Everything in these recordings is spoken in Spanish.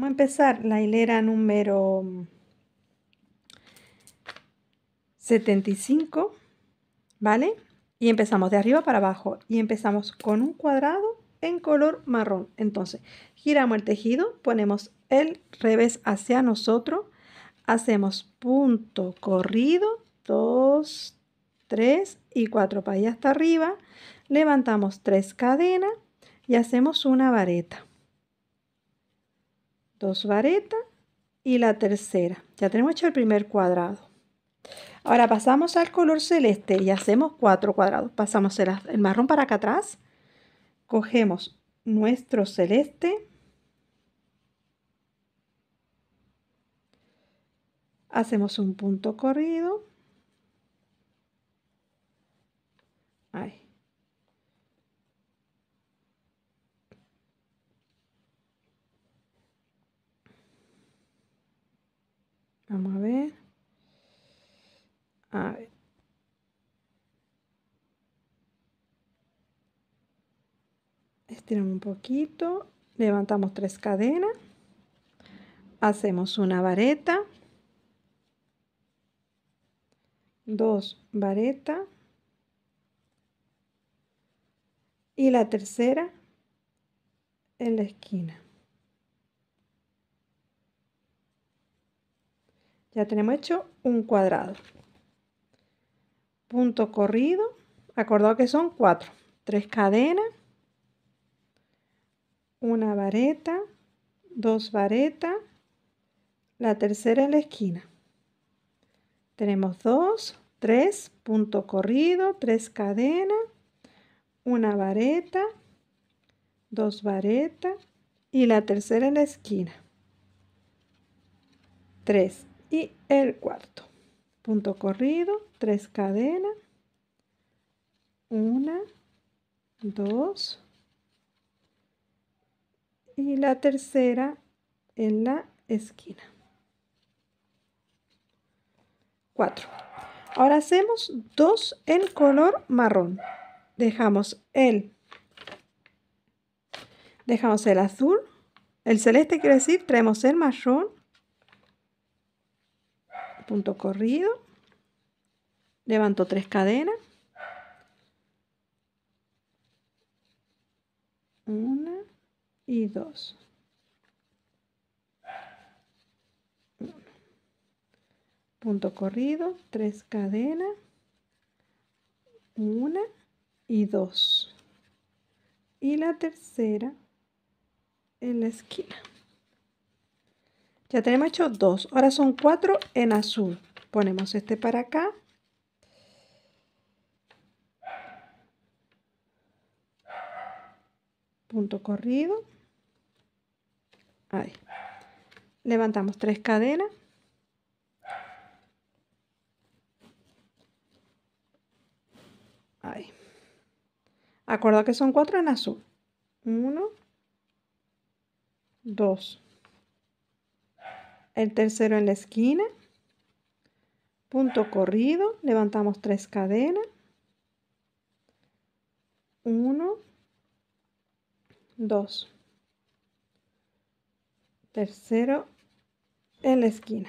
Vamos a empezar la hilera número 75, ¿vale? Y empezamos de arriba para abajo y empezamos con un cuadrado en color marrón. Entonces, giramos el tejido, ponemos el revés hacia nosotros, hacemos punto corrido, 2, 3 y 4 para allá hasta arriba, levantamos tres cadenas y hacemos una vareta dos varetas y la tercera. Ya tenemos hecho el primer cuadrado. Ahora pasamos al color celeste y hacemos cuatro cuadrados. Pasamos el, el marrón para acá atrás. Cogemos nuestro celeste. Hacemos un punto corrido. Ahí. Vamos a ver. A ver. Estiramos un poquito. Levantamos tres cadenas. Hacemos una vareta. Dos varetas. Y la tercera en la esquina. ya tenemos hecho un cuadrado. Punto corrido, acordado que son cuatro, tres cadenas, una vareta, dos varetas, la tercera en la esquina. Tenemos dos, tres, punto corrido, tres cadenas, una vareta, dos varetas y la tercera en la esquina. Tres y el cuarto. Punto corrido, tres cadenas, una, dos, y la tercera en la esquina. Cuatro. Ahora hacemos dos en color marrón. Dejamos el, dejamos el azul, el celeste quiere decir, traemos el marrón punto corrido, levanto tres cadenas, una y dos. punto corrido, tres cadenas, una y dos. Y la tercera en la esquina. Ya tenemos hecho dos. Ahora son cuatro en azul. Ponemos este para acá. Punto corrido. Ahí. Levantamos tres cadenas. Ahí. que son cuatro en azul. Uno. Dos el tercero en la esquina, punto corrido, levantamos tres cadenas, Uno, dos, tercero en la esquina.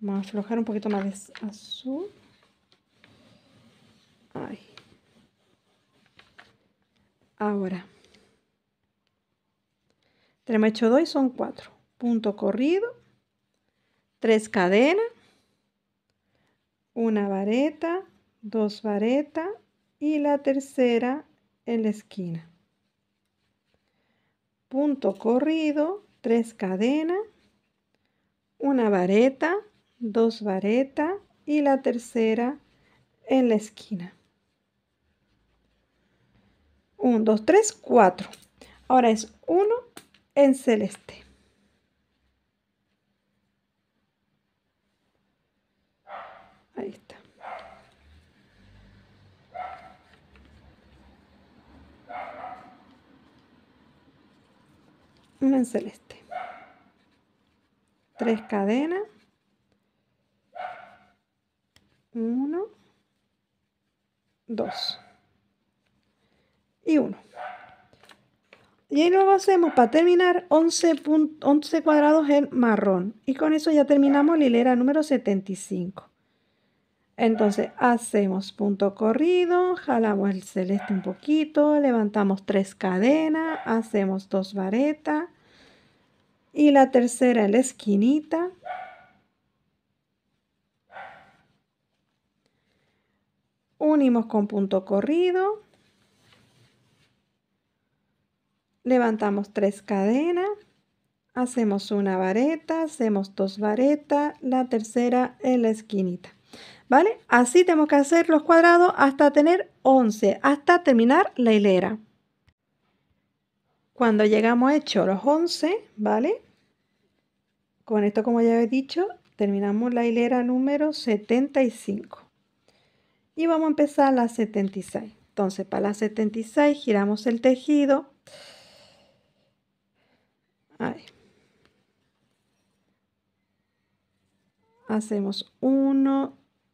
Vamos a aflojar un poquito más de azul. Ahí. Ahora. Tenemos hecho dos y son cuatro punto corrido, tres cadenas, una vareta, dos varetas y la tercera en la esquina. Punto corrido, tres cadenas, una vareta, dos varetas y la tercera en la esquina. 1, 2, 3, 4. Ahora es 1 en celeste. Ahí está. Una en celeste. Tres cadenas. Uno. Dos. Y uno. Y ahí luego hacemos para terminar 11, 11 cuadrados en marrón. Y con eso ya terminamos la hilera número 75. Entonces hacemos punto corrido, jalamos el celeste un poquito, levantamos tres cadenas, hacemos dos varetas y la tercera en la esquinita. Unimos con punto corrido, levantamos tres cadenas, hacemos una vareta, hacemos dos varetas, la tercera en la esquinita. ¿vale? Así tenemos que hacer los cuadrados hasta tener 11, hasta terminar la hilera. Cuando llegamos hecho los 11, ¿vale? Con esto, como ya he dicho, terminamos la hilera número 75. Y vamos a empezar la 76. Entonces, para la 76 giramos el tejido. Hacemos 1,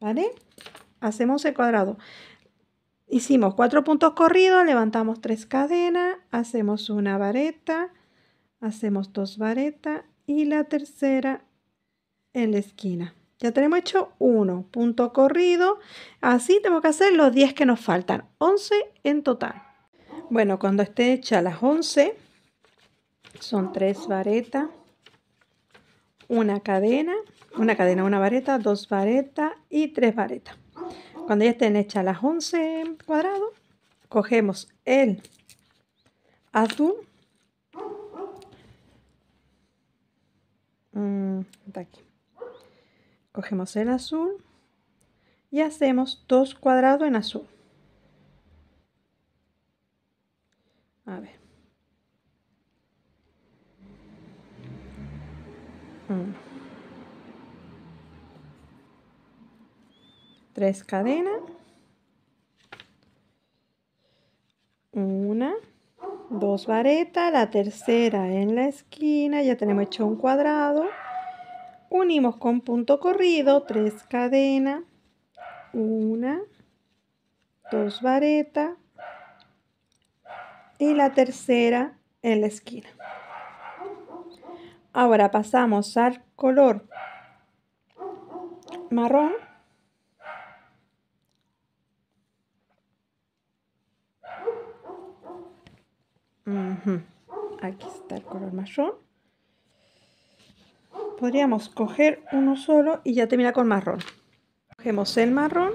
¿Vale? Hacemos el cuadrado. Hicimos cuatro puntos corridos, levantamos tres cadenas, hacemos una vareta, hacemos dos varetas y la tercera en la esquina. Ya tenemos hecho uno, punto corrido. Así tenemos que hacer los 10 que nos faltan, 11 en total. Bueno, cuando esté hecha las 11, son tres varetas, una cadena, una cadena, una vareta, dos varetas y tres varetas. Cuando ya estén hechas las 11 cuadrados, cogemos el azul. Mm, cogemos el azul y hacemos dos cuadrados en azul. A ver. Mm. Tres cadenas. Una, dos varetas, la tercera en la esquina, ya tenemos hecho un cuadrado. Unimos con punto corrido, tres cadenas, una, dos varetas y la tercera en la esquina. Ahora pasamos al color marrón. Aquí está el color marrón. Podríamos coger uno solo y ya termina con marrón. Cogemos el marrón,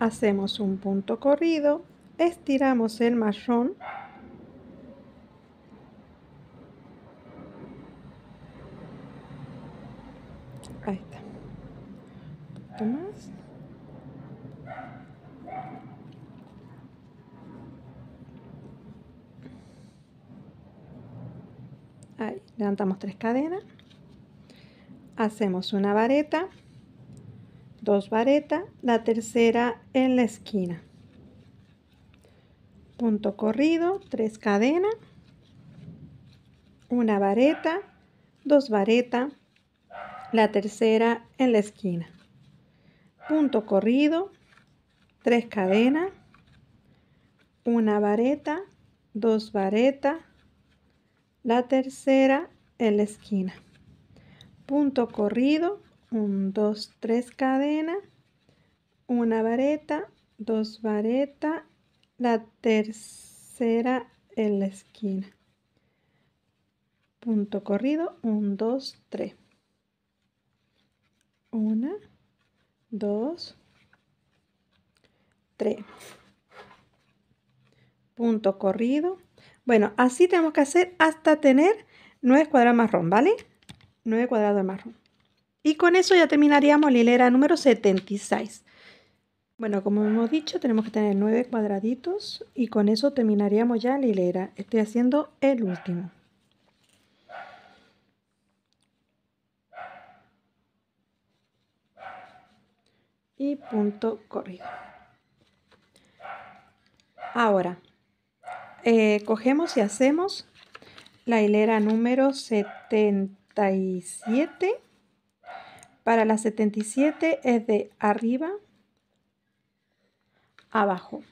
hacemos un punto corrido, estiramos el marrón levantamos tres cadenas. Hacemos una vareta, dos varetas, la tercera en la esquina. Punto corrido, tres cadenas, una vareta, dos varetas, la tercera en la esquina punto corrido, tres cadenas, una vareta, dos varetas, la tercera en la esquina. Punto corrido, 1, 2, 3 cadena, una vareta, dos varetas, la tercera en la esquina. Punto corrido, 1, 2, 3. Una. 2, 3. Punto corrido. Bueno, así tenemos que hacer hasta tener 9 cuadrados marrón, ¿vale? 9 cuadrados marrón. Y con eso ya terminaríamos la hilera número 76. Bueno, como hemos dicho, tenemos que tener 9 cuadraditos y con eso terminaríamos ya la hilera. Estoy haciendo el último. y punto corrido. Ahora, eh, cogemos y hacemos la hilera número 77. Para la 77 es de arriba abajo.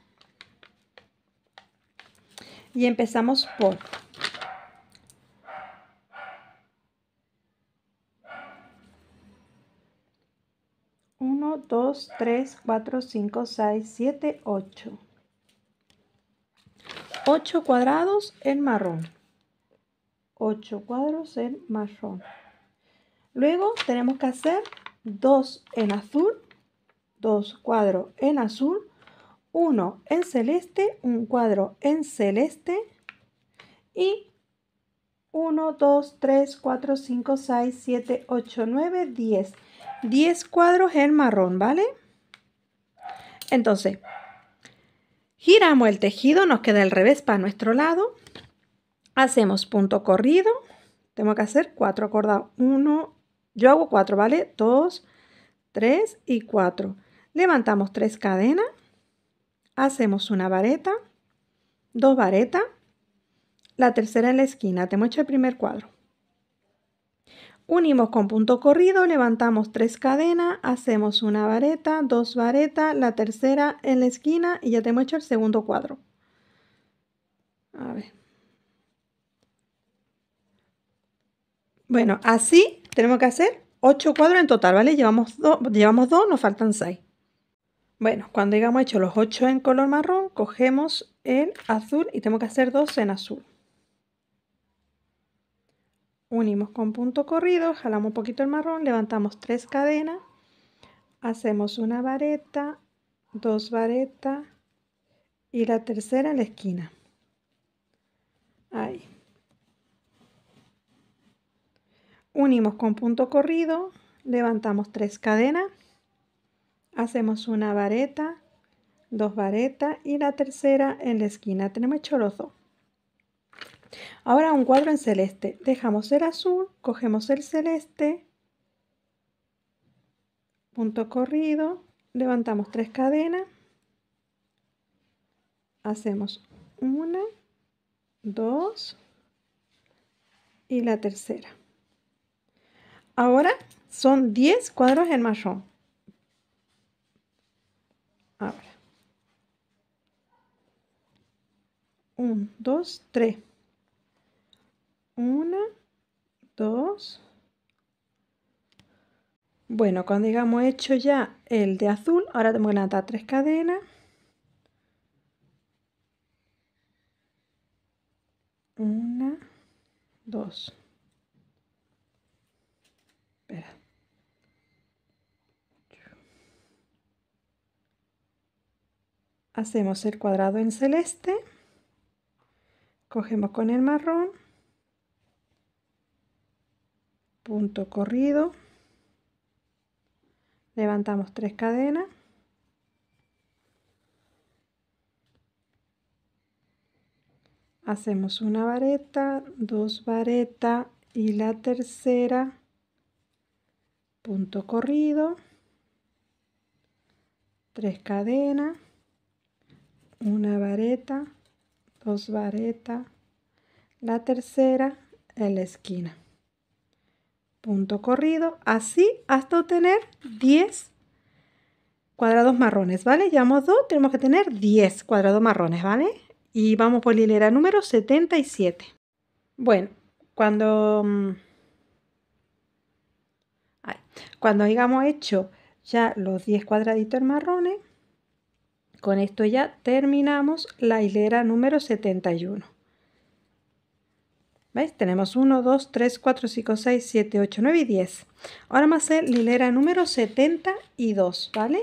Y empezamos por 2, 3, 4, 5, 6, 7, 8. 8 cuadrados en marrón. 8 cuadros en marrón. Luego tenemos que hacer 2 en azul, 2 cuadros en azul, 1 en celeste, 1 cuadro en celeste y 1, 2, 3, 4, 5, 6, 7, 8, 9, 10. 10 cuadros en marrón, ¿vale? Entonces, giramos el tejido, nos queda el revés para nuestro lado. Hacemos punto corrido. Tengo que hacer 4 acordados. 1, yo hago 4, ¿vale? 2, 3 y 4. Levantamos 3 cadenas. Hacemos una vareta, 2 varetas la tercera en la esquina. Te hecho el primer cuadro. Unimos con punto corrido, levantamos tres cadenas, hacemos una vareta, dos varetas, la tercera en la esquina y ya te hecho el segundo cuadro. Bueno, así tenemos que hacer ocho cuadros en total, ¿vale? Llevamos llevamos dos, nos faltan seis. Bueno, cuando hayamos hecho los ocho en color marrón, cogemos el azul y tenemos que hacer dos en azul unimos con punto corrido, jalamos un poquito el marrón, levantamos tres cadenas, hacemos una vareta, dos varetas y la tercera en la esquina. Ahí. Unimos con punto corrido, levantamos tres cadenas, hacemos una vareta, dos varetas y la tercera en la esquina. Tenemos hecho los dos. Ahora un cuadro en celeste. Dejamos el azul, cogemos el celeste, punto corrido, levantamos tres cadenas, hacemos una, dos y la tercera. Ahora son 10 cuadros en marrón. Ahora. 1, 2, 3. Una, dos. Bueno, cuando digamos hecho ya el de azul, ahora tengo que levantar tres cadenas. Una, dos. Espera. Hacemos el cuadrado en celeste. Cogemos con el marrón punto corrido levantamos tres cadenas hacemos una vareta dos varetas y la tercera punto corrido tres cadenas una vareta dos varetas la tercera en la esquina punto corrido, así hasta obtener 10 cuadrados marrones, ¿vale? Llevamos 2, tenemos que tener 10 cuadrados marrones, ¿vale? Y vamos por la hilera número 77. Bueno, cuando, mm, cuando hayamos hecho ya los 10 cuadraditos marrones, con esto ya terminamos la hilera número 71. ¿Veis? Tenemos 1, 2, 3, 4, 5, 6, 7, 8, 9 y 10. Ahora vamos a hacer la hilera número 72, ¿vale?